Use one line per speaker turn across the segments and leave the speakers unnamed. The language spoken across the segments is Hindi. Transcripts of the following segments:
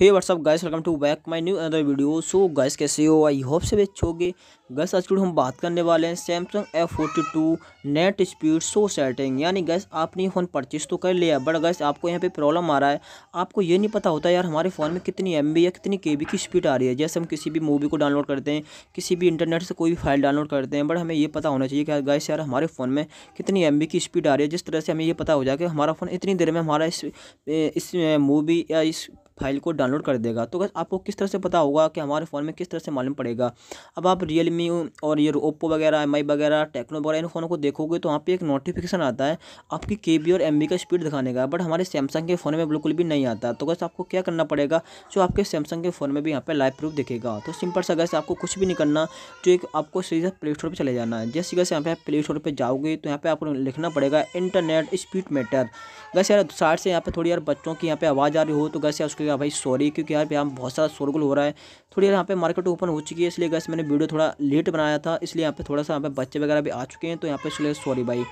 hey what's up guys welcome to back my new other video so guys कैसे हो आई होप से अच्छे होगे गैस आज हम बात करने वाले हैं Samsung F forty two net speed so setting यानी गैस आपने फ़ोन परचेज़ तो कर लिया बट गैस आपको यहाँ पे प्रॉब्लम आ रहा है आपको ये नहीं पता होता यार हमारे फ़ोन में कितनी एम या कितनी के की स्पीड आ रही है जैसे हम किसी भी मूवी को डाउनलोड करते हैं किसी भी इंटरनेट से कोई भी फाइल डाउनलोड करते हैं बट हमें ये पता होना चाहिए कि गैस यार हमारे फ़ोन में कितनी एम की स्पीड आ रही है जिस तरह से हमें ये पता हो जाए कि हमारा फ़ोन इतनी देर में हमारा इस, इस मूवी या इस फाइल को डाउनलोड कर देगा तो आपको किस तरह से पता होगा कि हमारे फ़ोन में किस तरह से मालूम पड़ेगा अब आप रियलमी और ये ओप्पो वगैरह एम वगैरह टेक्नो वगैरह इन फ़ोनों को देखोगे तो वहाँ पर एक नोटिफिकेशन आता है आपकी के और एम का स्पीड दिखाने का बट हमारे सैमसंग के फ़ोन में बिल्कुल भी नहीं आता तो बस आपको क्या करना पड़ेगा जो आपके सैमसंग के फ़ोन में भी यहाँ पर लाइव प्रूफ दिखेगा तो सिंपल सा गैसे आपको कुछ भी नहीं करना जो एक आपको सीधा प्ले स्टोर पर चले जाना है जैसे जैसे यहाँ पे प्ले स्टोर पर जाओगे तो यहाँ पर आपको लिखना पड़ेगा इंटरनेट स्पीड मीटर वैसे यार साइड से यहाँ पर थोड़ी यार बच्चों की यहाँ पर आवाज़ आ रही हो तो वैसे उसके सकते यार हाँ भाई सॉरी क्योंकि यार यहाँ बहुत सारा शोरगुल हो रहा है थोड़ी यार यहाँ पे मार्केट ओपन हो चुकी है इसलिए गैस मैंने वीडियो थोड़ा लेट बनाया था इसलिए यहाँ पे थोड़ा सा यहाँ पे बच्चे वगैरह भी आ चुके हैं तो यहाँ पे इसलिए सॉरी भाई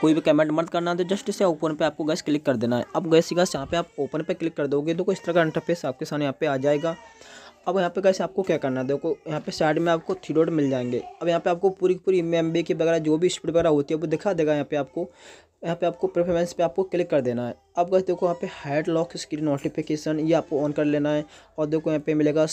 कोई भी कमेंट मत करना तो जस्ट इसे ओपन पे आपको गैस क्लिक कर देना है अब गैस गैस यहाँ पे आप ओपन पे क्लिक कर दोगे तो इस तरह का इंटरफेस आपके सामने यहाँ पे आ जाएगा अब यहाँ पे कैसे आपको क्या करना है देखो यहाँ पे साइड में आपको थ्री डॉट मिल जाएंगे अब यहाँ पे आपको पूरी पूरी एम की वगैरह जो भी स्पीड वगैरह होती है वो दिखा देगा यहाँ पे आपको यहाँ पे आपको परफॉर्मेंस पे आपको क्लिक कर देना है अब कैसे देखो यहाँ पे हेड लॉक स्क्रीन नोटिफिकेशन ये आपको ऑन कर लेना है और देखो यहाँ पे मिलेगा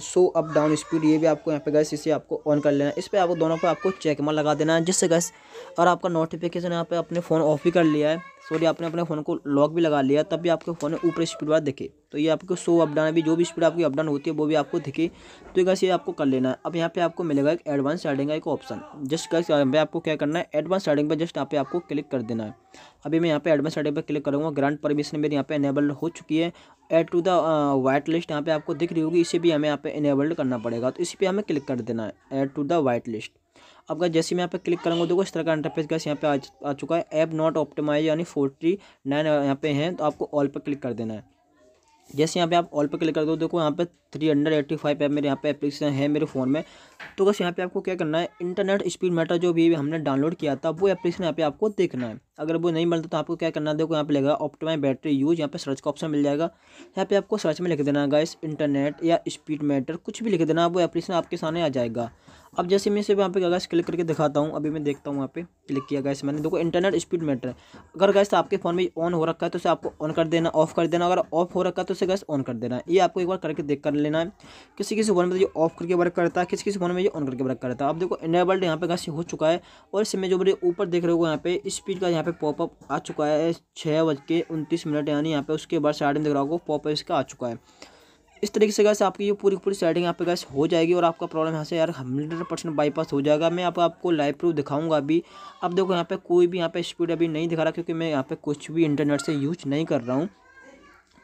सो अप डाउन स्पीड ये भी आपको यहाँ पे गैस इसे आपको ऑन कर लेना है इस पर आपको दोनों पर आपको चेक मार लगा देना है जिससे गैस और आपका नोटिफिकेशन यहाँ पे अपने फ़ोन ऑफ भी कर लिया है सॉरी आपने अपने फ़ोन को लॉक भी लगा लिया तब भी आपके फ़ोन ऊपर स्पीड वाला दिखे तो ये आपको सो अप डाउन अभी जो भी स्पीड आपकी अपडाउन होती है वो भी आपको दिखे तो गैस ये आपको कर लेना है अब यहाँ पे आपको मिलेगा एक एडवांस साइडिंग का एक ऑप्शन जस्ट गैस यहाँ पे आपको क्या करना है एडवांस साइडिंग पर जस्ट यहाँ पे आपको क्लिक कर देना है अभी मैं यहाँ पे एडवांस साइडिंग पर क्लिक करूँगा ग्रांट परमिशन मेरी यहाँ पे इनेबल हो चुकी है add to the white list यहाँ पे आपको दिख रही होगी इसे भी हमें यहाँ पे इनेबल्ड करना पड़ेगा तो इसी पे हमें क्लिक कर देना है add to the white list अब जैसे मैं यहाँ पे क्लिक करूँगा देखो इस तरह का इंटरफेस गैस यहाँ पे आ, आ चुका है ऐप नॉट ऑप्टिमाइज यानी फोर्टी नाइन यहाँ पे हैं तो आपको ऑल पर क्लिक कर देना है जैसे यहाँ पे आप ऑल पर क्लिक कर दो देखो यहाँ पे three hundred eighty five app मेरे यहाँ पे एप्लीकेशन है मेरे फ़ोन में तो बस यहाँ पे आपको क्या करना है इंटरनेट स्पीड मैटर जो भी हमने डाउनलोड किया था वो एप्लीकेशन यहाँ पे आपको देखना है अगर वो नहीं मिलता तो आपको क्या करना देखो यहाँ पे लगेगा ऑप्टोमाई बैटरी यूज यहाँ पे सर्च का ऑप्शन मिल जाएगा यहाँ पे आपको सर्च में लिख देना है गाइस इंटरनेट या स्पीड मैटर कुछ भी लिख देना वो एप्लीकेशन आपके सामने आ जाएगा अब जैसे मैं सिर्फ यहाँ पे गैस क्लिक करके दिखाता हूँ अभी मैं देखता हूँ यहाँ पे क्लिक किया गैस मैंने देखो इंटरनेट स्पीड मैटर अगर गैस आपके फ़ोन में ऑन हो रखा है तो उसे आपको ऑन कर देना ऑफ कर देना अगर ऑफ हो रखा है तो उसे गैस ऑन कर देना ये आपको एक बार करके देख कर लेना है किसी किसी फ़ोन में तो ये ऑफ करके वर्क करता है किसी किसी फ़ोन में ये ऑन करके वर्क करता है अब देखो इनेबल्ड यहाँ पे गैस हो चुका है और इसमें जो मेरे ऊपर देख रहे हो यहाँ पे स्पीड का यहाँ यहाँ पे पॉपअप आ चुका है छः बज के उनतीस मिनट यानी यहाँ पे उसके बाद साइड में दिख रहा होगा पॉपअप इसका आ चुका है इस तरीके से गैस आपकी ये पूरी पूरी सेटिंग यहाँ पे गैस हो जाएगी और आपका प्रॉब्लम यहाँ से यार हंड्रेड परसेंट बाईपास हो जाएगा मैं आप, आपको लाइव प्रूफ दिखाऊंगा अभी अब देखो यहाँ पे कोई भी यहाँ पे स्पीड अभी नहीं दिखा रहा क्योंकि मैं यहाँ पे कुछ भी इंटरनेट से यूज नहीं कर रहा हूँ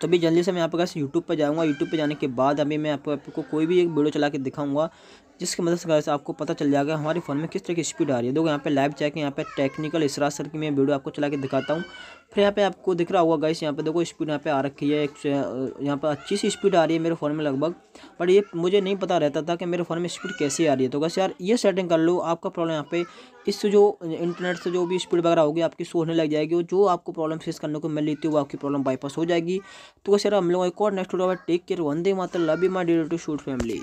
तो अभी जल्दी से मैं आपके पास यूट्यूब पर जाऊँगा यूट्यूब पर जाने के बाद अभी मैं आपको आपको कोई भी एक वीडियो चला के दिखाऊँगा जिसकी मदद मतलब से आपको पता चल जाएगा हमारे फ़ोन में किस तरह की स्पीड आ रही है देखो यहाँ पे लाइव चेक यहाँ पे टेक्निकल इसरा सर की मैं वीडियो आपको चला के दिखाता हूँ फिर यहाँ पे आपको दिख रहा होगा गाइस यहाँ पे देखो स्पीड यहाँ पे आ रखी है यहाँ पे अच्छी सी स्पीड आ रही है मेरे फ़ोन में लगभग बट ये मुझे नहीं पता रहता था कि मेरे फ़ोन में स्पीड कैसी आ रही है तो बस यार ये सेटिंग कर लो आपका प्रॉब्लम यहाँ पे इससे जो इंटरनेट से जो भी स्पीड वगैरह होगी आपकी सोने लग जाएगी और जो आपको प्रॉब्लम फेस करने को मिल लेती है वो आपकी प्रॉब्लम बाईपास हो जाएगी तो सर हम लोग एक और नेक्स्ट टेक केयर दे माता love my dear to shoot family